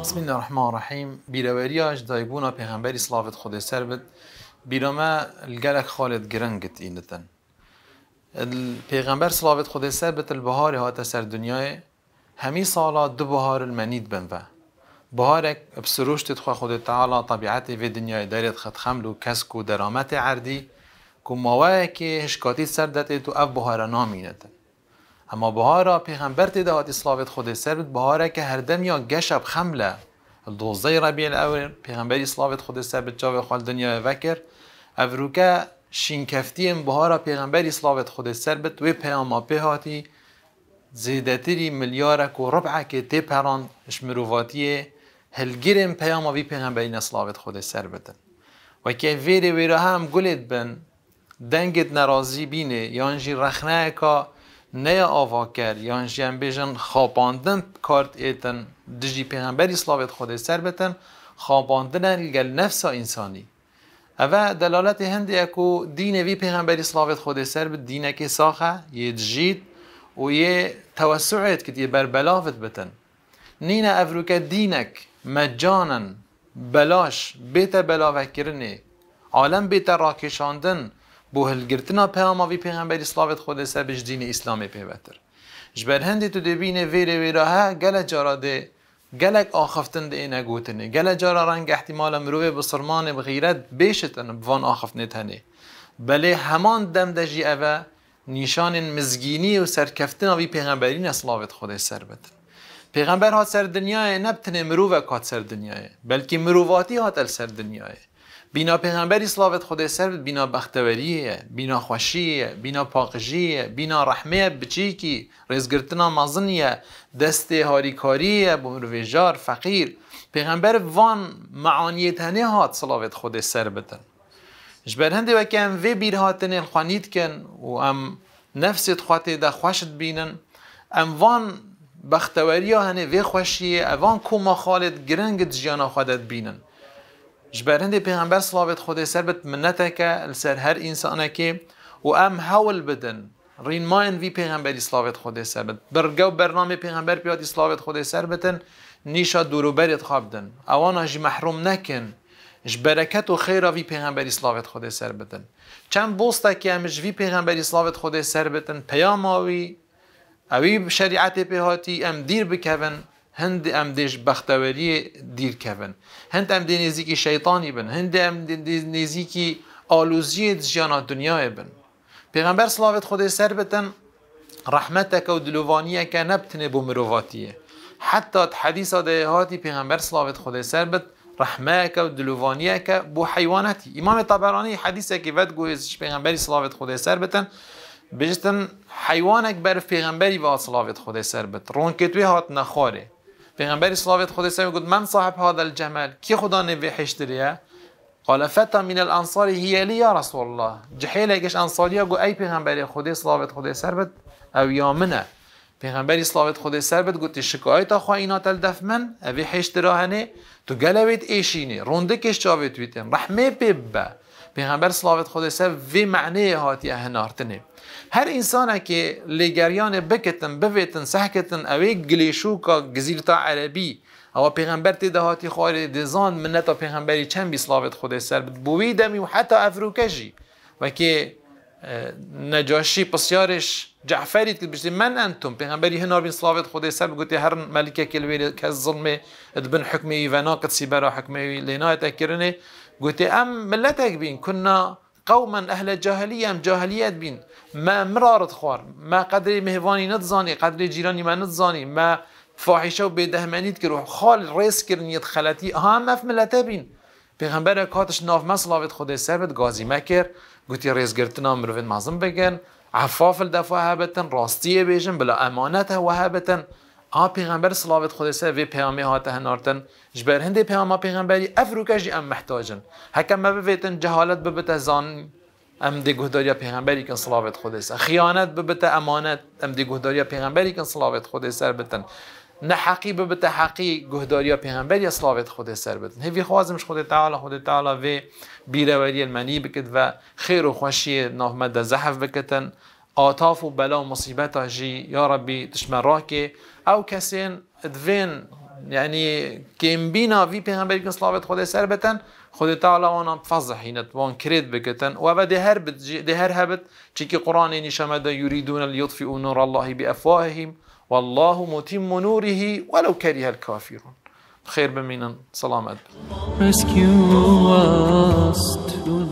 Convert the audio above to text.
بسم الله الرحمن الرحيم بيروارياش دايبونا پیغمبري صلافت خود سربت بيرما الگلك خالد گرنگت اینتن البيغمبر صلافت خود سربت البهار هات سر دنیای همي سالا دو بهار المنید بنوه بهارك بسروشت خو خود تعالى طبيعتي في دنياي دارت خد خملو كسكو درامات عردي كما مواكي هشكاتي سردت تو اف بهار نامينتن اما بهارا پیغمبر داد اسلامت خود سر بود بهارا که هر دم یا گشب خمله دوزه ربیع الاول پیغمبر اسلامت خود سر بود خال دنیا وکر شینکفتی ام بهارا پیغمبر اسلامت خود سر بود و پیاما هاتی میلیارک ملیارک و ربعه که تی پران شمرواتیه هلگیرم پیاما وی پیغمبر اسلامت خود سر و که ویره ویره هم گلید بن دنگت نرازی بینه یانجی رخنه که نه آواکر یا جن بیژن خواباندن کارت ایتن دجی پیغمبری سلاوت خود سر بتن خواباندن لگل نفس انسانی اوه دلالت هندی اکو دین وی پیغمبری سلاوت خود سر به دینه که ساخه یه جید و یه توسعت که بر بیتن بتن نین افروک دینک مجانن بلاش بیت بلاوه کرنه عالم بیت راکشاندن بو هلگرتنا وی پیغمبری صلاوت خود سر بج دین اسلامی پیوتر جبر هندی تو بین ویره ویره ها گله جارا ده گلک آخفتن ده اینه گوتنه گله جارا رنگ احتمال مروه بسرمان بغیرت بیشتن بوان آخفتنه تنه بله همان دم دجی اوه نشان مزگینی و سرکفتن وی پیغمبرین اسلامت خود سر بتن پیغمبر ها سر دنیای نبتنه مروه کات سر دنیای بلکه مروهاتی هات سر دنیای بینا پیغمبری صلوات خدای سر بینا بختوریه بینا خوشیه بینا پاقجیه بینا رحمه بچیکی رزگرتنا مازنیه دست هاریکاریه بمرویجار فقیر پیغمبر وان معانی تنه هات سلاوت خود سر بتن جبر هنده هم وی بیر هاتنه کن و هم نفست خواته ده خوشت بینن ام وان بختوریه هنه وی خوشیه اوان کما خالد گرنگت جیانا خودت بینن جبرند پیغمبر صلوات خود سر بت منتک لسر هر انسانه که و ام حول بدن رین ما وی پیغمبر صلوات خود سر بت برگو برنامه پیغمبر پیاد صلوات خود سر بتن نیشا برت خوابدن اوان اج محروم نکن برکت و خیر وی پیغمبر صلوات خود سر بتن چند بوستا که امش وی پیغمبر صلوات خود سر بتن پیام اوی اوی شریعت پیهاتی ام دیر بکون هند ام دیش بختوری دیر کبن هند ام دی نزیکی شیطانی بن هند ام دی نزیکی آلوزی جیانا دنیا بن پیغمبر صلوات خود سر بتن رحمتک و دلوانیه که نبتنه بو مرواتیه حتی حدیث ده هاتی پیغمبر صلوات خود سر بت رحمتک و دلوانیه بو حیواناتی امام طبرانی حدیث که ود گویش پیغمبر صلوات خود سر بتن بجتن حیوانک بر پیغمبری و صلوات خود سر بت رون که توی هات نخوره پیغمبر صلوات خدا سلام گفت من صاحب هذا الجمال کی خدا نویحش دریه قال فتا من الانصار هي لي يا رسول الله جحيل ايش انصاريا گو اي پیغمبر خدا صلوات خدا سر بد او یا پیغمبر پیغمبری صلوات خدا سر بد گفت شکایت اخو اینا تل دفمن من اوی حش تو گلویت ایشینی رونده کش چاویت ویتن رحمه ببه پیغمبر صلوات خود سر وی معنی هاتی اهنارتنه هر انسانه که لگریان بکتن بویتن سحکتن اوی گلیشوکا گزیرتا عربی او پیغمبر تی دهاتی خوار دزان منتا پیغمبری چند بی صلوات خود سر بوی و حتی افروکشی و که نجاشی پسیارش جعفریت که بشتی من انتم پیغمبری هنا بین سلاویت خود سر بگوتی هر ملکه کلوی که ظلمه ادبن حکمی ایوانا قد سیبرا حکمی لینا تکرنه گوتی ام ملتک بین کنا قوما اهل جاهلی ام جاهلیت بین ما مرارت خوار ما قدر مهوانی نتزانی قدر جیرانی ما نتزانی ما فاحشه و بدهمانیت کرو خال ریس نیت خلطی ها مف ملته بین پێغمبەرە کاتش نافمە سلااوێت خودی سەرت گازی مەکر گوتی ڕێزگرتنا مرۆڤێن مازم بگن، عفاف دەفا هەبەتن ڕاستیە بێژن بلا ئەمانەت هەوە هەبەتن ئا پێغمبەر سلااوێت خودی سەر وێ پێامی هاتە هەنارتن ژبەر هەندێک پێما پێغمبەری ئەفروکەژی ام محتاجن هەکە مە جهالت جەهالت ببتە زان ئەم دیگوداریا پێغمبەری کن سلااوێت خودی خیانت ببت ببتە ئەمانەت ئەم دیگوداریا پێغمبەری کن سلااوێت خودی سەر بتن. نحقی به تحقی گهداری پیغمبر یا سلاوت خود سر بدن هیوی خوازمش خود تعالی خود تعالی وی بیروری المنی بکد و خیر و خوشی نافمد زحف بکتن آتاف و بلا و مصیبت جی یا ربی تشمراکه او کسین دوین یعنی کم بینا وی پیغمبر کن سلاوت خود سر بتن خود تعالی وانا فضحینت وان کرید بکتن و بعد هر بت هر هبت چی که قرآن نشمد یریدون لیطفئوا نور الله بافواههم والله متم نوره ولو كره الكافرون خير بمينن سلامت Rescue